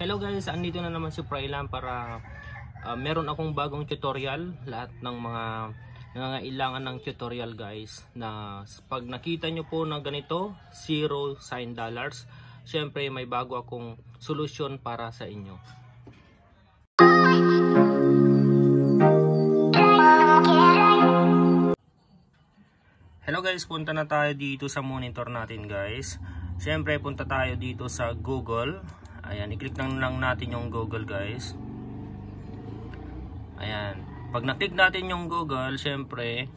Hello guys, andito na naman si Prylan para uh, meron akong bagong tutorial lahat ng mga nangangailangan ng tutorial guys na pag nakita nyo po na ganito, zero sign dollars syempre may bago akong solusyon para sa inyo Hello guys, punta na tayo dito sa monitor natin guys syempre punta tayo dito sa Google Ayan, i-click lang, lang natin yung Google guys. Ayan. Pag na-click natin yung Google, syempre,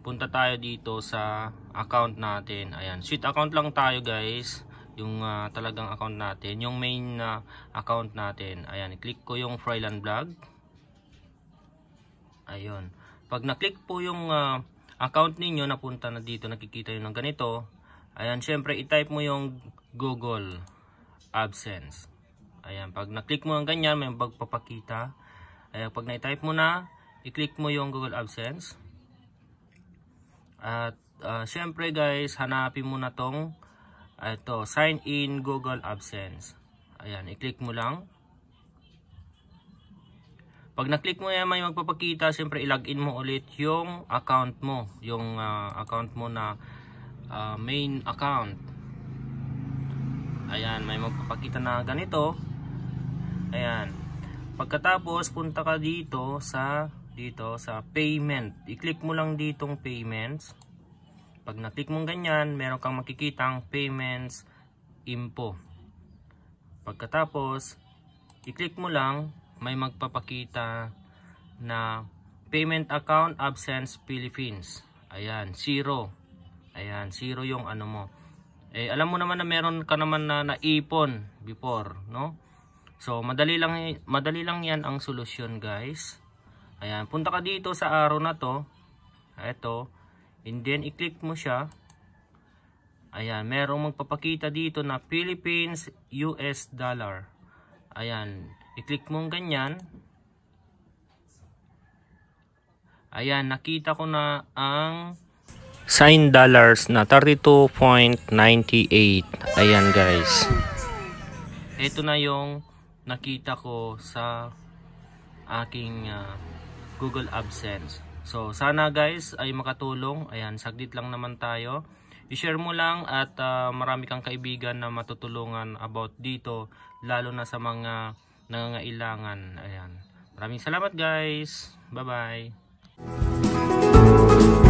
punta tayo dito sa account natin. Ayan, sheet account lang tayo guys. Yung uh, talagang account natin. Yung main na uh, account natin. Ayan, i click ko yung Fryland Vlog. Ayun. Pag na-click po yung uh, account ninyo, napunta na dito, nakikita yun ng ganito. Ayan, syempre, i-type mo yung Google AdSense. Ayan, pag na-click mo ang ganyan, may magpapakita. Ayan, pag na-type mo na, i-click mo yung Google AdSense. At uh, syempre guys, hanapin mo na tong ah, ito, sign in Google AdSense. Ayan, i-click mo lang. Pag na-click mo yan, may magpapakita, syempre i-login mo ulit yung account mo. Yung uh, account mo na uh, main account. Ayan, may magpapakita na ganito. Ayan. Pagkatapos, punta ka dito sa dito sa payment. I-click mo lang ditong payments. Pag na-click mong ganyan, meron kang makikitang payments info. Pagkatapos, i-click mo lang, may magpapakita na payment account absence Philippines. Ayan, zero. Ayan, zero yung ano mo. Eh, alam mo naman na meron ka naman na naipon before, no? So, madali lang, madali lang yan ang solusyon guys. Ayan, punta ka dito sa arrow na to. Ito. And then, i-click mo siya. Ayan, merong magpapakita dito na Philippines US dollar. Ayan, i-click mo ganyan. Ayan, nakita ko na ang sign dollars na 32.98. Ayan guys. Ito na yung nakita ko sa aking uh, Google AdSense. So sana guys ay makatulong. Ayan, saglit lang naman tayo. I-share mo lang at uh, marami kang kaibigan na matutulungan about dito lalo na sa mga nangangailangan. Ayan. Maraming salamat guys. Bye-bye.